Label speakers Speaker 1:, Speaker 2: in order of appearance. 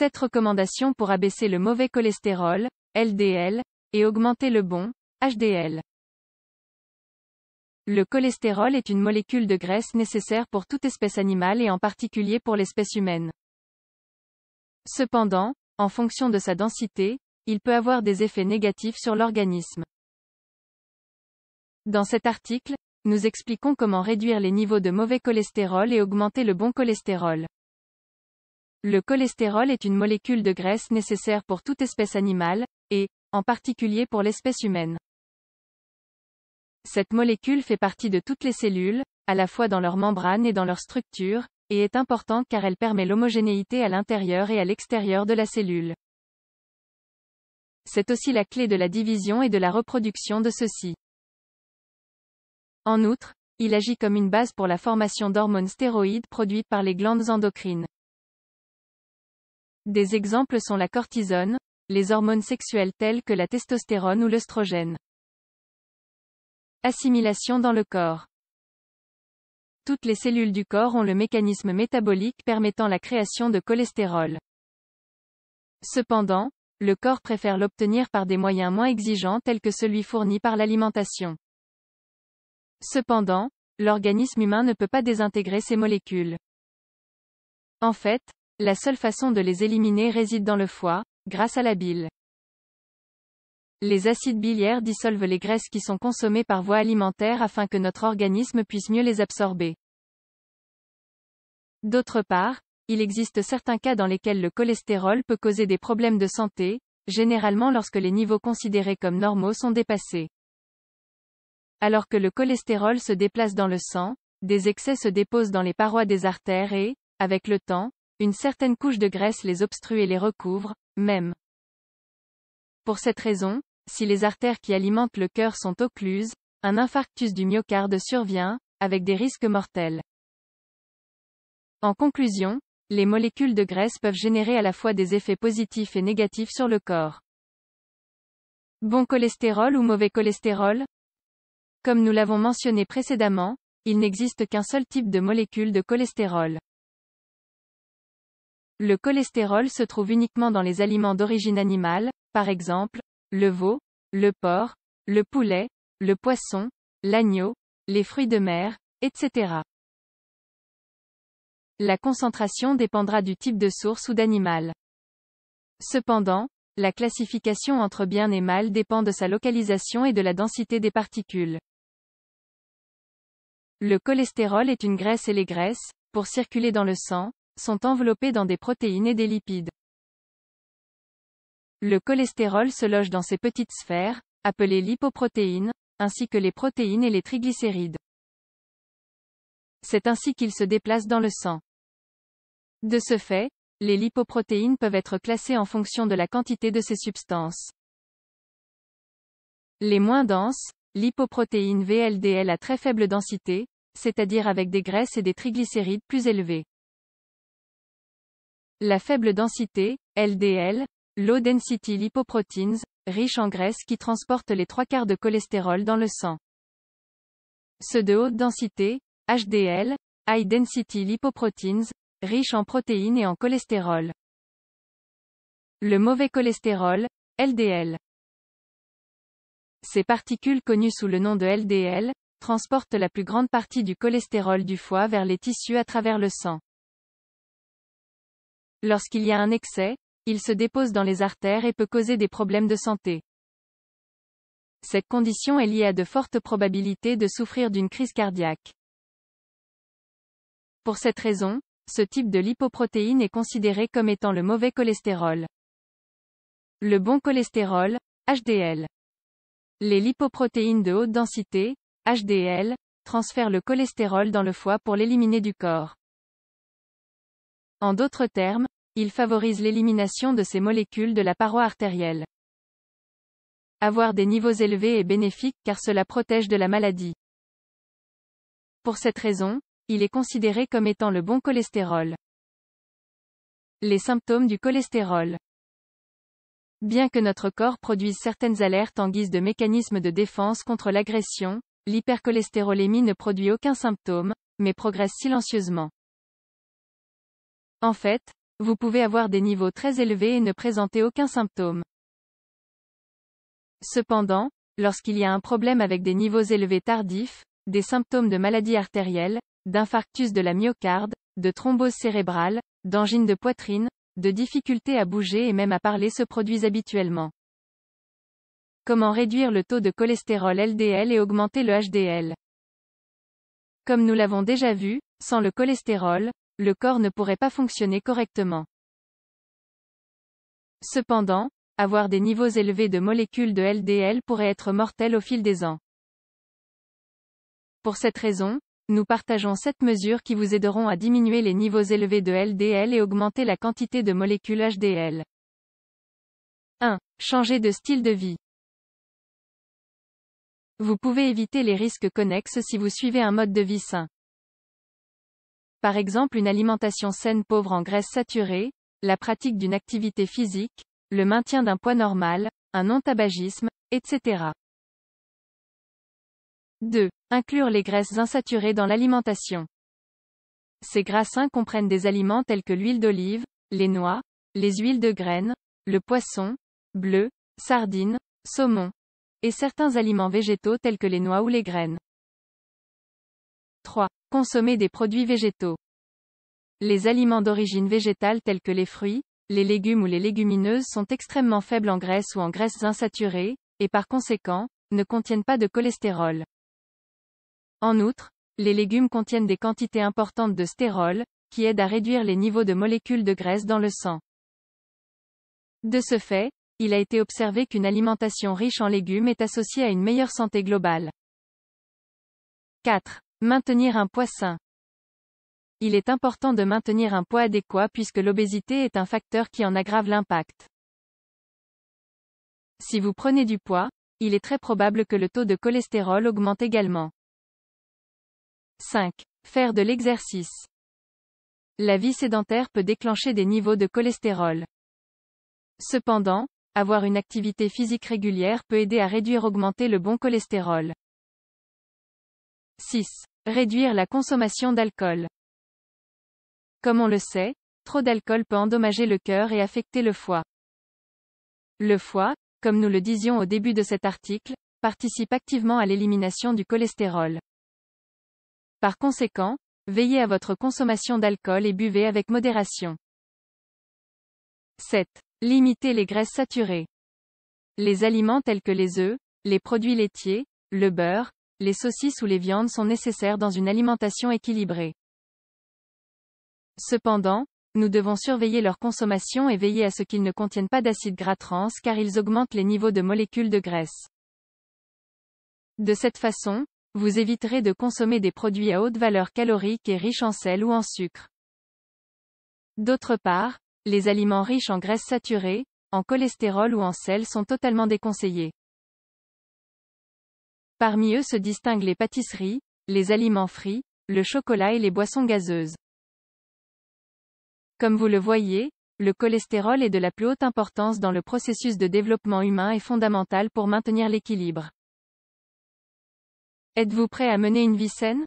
Speaker 1: 7 recommandations pour abaisser le mauvais cholestérol, LDL, et augmenter le bon, HDL. Le cholestérol est une molécule de graisse nécessaire pour toute espèce animale et en particulier pour l'espèce humaine. Cependant, en fonction de sa densité, il peut avoir des effets négatifs sur l'organisme. Dans cet article, nous expliquons comment réduire les niveaux de mauvais cholestérol et augmenter le bon cholestérol. Le cholestérol est une molécule de graisse nécessaire pour toute espèce animale, et, en particulier pour l'espèce humaine. Cette molécule fait partie de toutes les cellules, à la fois dans leur membrane et dans leur structure, et est importante car elle permet l'homogénéité à l'intérieur et à l'extérieur de la cellule. C'est aussi la clé de la division et de la reproduction de ceux-ci. En outre, il agit comme une base pour la formation d'hormones stéroïdes produites par les glandes endocrines. Des exemples sont la cortisone, les hormones sexuelles telles que la testostérone ou l'œstrogène. Assimilation dans le corps. Toutes les cellules du corps ont le mécanisme métabolique permettant la création de cholestérol. Cependant, le corps préfère l'obtenir par des moyens moins exigeants tels que celui fourni par l'alimentation. Cependant, l'organisme humain ne peut pas désintégrer ces molécules. En fait, la seule façon de les éliminer réside dans le foie, grâce à la bile. Les acides biliaires dissolvent les graisses qui sont consommées par voie alimentaire afin que notre organisme puisse mieux les absorber. D'autre part, il existe certains cas dans lesquels le cholestérol peut causer des problèmes de santé, généralement lorsque les niveaux considérés comme normaux sont dépassés. Alors que le cholestérol se déplace dans le sang, des excès se déposent dans les parois des artères et, avec le temps, une certaine couche de graisse les obstrue et les recouvre, même. Pour cette raison, si les artères qui alimentent le cœur sont occluses, un infarctus du myocarde survient, avec des risques mortels. En conclusion, les molécules de graisse peuvent générer à la fois des effets positifs et négatifs sur le corps. Bon cholestérol ou mauvais cholestérol Comme nous l'avons mentionné précédemment, il n'existe qu'un seul type de molécule de cholestérol. Le cholestérol se trouve uniquement dans les aliments d'origine animale, par exemple, le veau, le porc, le poulet, le poisson, l'agneau, les fruits de mer, etc. La concentration dépendra du type de source ou d'animal. Cependant, la classification entre bien et mal dépend de sa localisation et de la densité des particules. Le cholestérol est une graisse et les graisses, pour circuler dans le sang, sont enveloppés dans des protéines et des lipides. Le cholestérol se loge dans ces petites sphères, appelées lipoprotéines, ainsi que les protéines et les triglycérides. C'est ainsi qu'ils se déplacent dans le sang. De ce fait, les lipoprotéines peuvent être classées en fonction de la quantité de ces substances. Les moins denses, lipoprotéines VLDL à très faible densité, c'est-à-dire avec des graisses et des triglycérides plus élevés. La faible densité, LDL, Low Density Lipoproteins, riche en graisse qui transporte les trois quarts de cholestérol dans le sang. Ceux de haute densité, HDL, High Density Lipoproteins, riche en protéines et en cholestérol. Le mauvais cholestérol, LDL. Ces particules connues sous le nom de LDL, transportent la plus grande partie du cholestérol du foie vers les tissus à travers le sang. Lorsqu'il y a un excès, il se dépose dans les artères et peut causer des problèmes de santé. Cette condition est liée à de fortes probabilités de souffrir d'une crise cardiaque. Pour cette raison, ce type de lipoprotéine est considéré comme étant le mauvais cholestérol. Le bon cholestérol, HDL. Les lipoprotéines de haute densité, HDL, transfèrent le cholestérol dans le foie pour l'éliminer du corps. En d'autres termes, il favorise l'élimination de ces molécules de la paroi artérielle. Avoir des niveaux élevés est bénéfique car cela protège de la maladie. Pour cette raison, il est considéré comme étant le bon cholestérol. Les symptômes du cholestérol. Bien que notre corps produise certaines alertes en guise de mécanisme de défense contre l'agression, l'hypercholestérolémie ne produit aucun symptôme, mais progresse silencieusement. En fait, vous pouvez avoir des niveaux très élevés et ne présenter aucun symptôme. Cependant, lorsqu'il y a un problème avec des niveaux élevés tardifs, des symptômes de maladie artérielle, d'infarctus de la myocarde, de thrombose cérébrale, d'angine de poitrine, de difficultés à bouger et même à parler se produisent habituellement. Comment réduire le taux de cholestérol LDL et augmenter le HDL Comme nous l'avons déjà vu, sans le cholestérol, le corps ne pourrait pas fonctionner correctement. Cependant, avoir des niveaux élevés de molécules de LDL pourrait être mortel au fil des ans. Pour cette raison, nous partageons sept mesures qui vous aideront à diminuer les niveaux élevés de LDL et augmenter la quantité de molécules HDL. 1. Changer de style de vie. Vous pouvez éviter les risques connexes si vous suivez un mode de vie sain. Par exemple une alimentation saine pauvre en graisses saturées, la pratique d'une activité physique, le maintien d'un poids normal, un non-tabagisme, etc. 2. Inclure les graisses insaturées dans l'alimentation. Ces gras comprennent des aliments tels que l'huile d'olive, les noix, les huiles de graines, le poisson, bleu, sardines, saumon, et certains aliments végétaux tels que les noix ou les graines. 3. Consommer des produits végétaux. Les aliments d'origine végétale tels que les fruits, les légumes ou les légumineuses sont extrêmement faibles en graisse ou en graisses insaturées, et par conséquent, ne contiennent pas de cholestérol. En outre, les légumes contiennent des quantités importantes de stérol, qui aident à réduire les niveaux de molécules de graisse dans le sang. De ce fait, il a été observé qu'une alimentation riche en légumes est associée à une meilleure santé globale. 4. Maintenir un poids sain. Il est important de maintenir un poids adéquat puisque l'obésité est un facteur qui en aggrave l'impact. Si vous prenez du poids, il est très probable que le taux de cholestérol augmente également. 5. Faire de l'exercice. La vie sédentaire peut déclencher des niveaux de cholestérol. Cependant, avoir une activité physique régulière peut aider à réduire augmenter le bon cholestérol. 6. Réduire la consommation d'alcool. Comme on le sait, trop d'alcool peut endommager le cœur et affecter le foie. Le foie, comme nous le disions au début de cet article, participe activement à l'élimination du cholestérol. Par conséquent, veillez à votre consommation d'alcool et buvez avec modération. 7. Limiter les graisses saturées. Les aliments tels que les œufs, les produits laitiers, le beurre, les saucisses ou les viandes sont nécessaires dans une alimentation équilibrée. Cependant, nous devons surveiller leur consommation et veiller à ce qu'ils ne contiennent pas d'acides gras trans car ils augmentent les niveaux de molécules de graisse. De cette façon, vous éviterez de consommer des produits à haute valeur calorique et riches en sel ou en sucre. D'autre part, les aliments riches en graisse saturée, en cholestérol ou en sel sont totalement déconseillés. Parmi eux se distinguent les pâtisseries, les aliments frits, le chocolat et les boissons gazeuses. Comme vous le voyez, le cholestérol est de la plus haute importance dans le processus de développement humain et fondamental pour maintenir l'équilibre. Êtes-vous prêt à mener une vie saine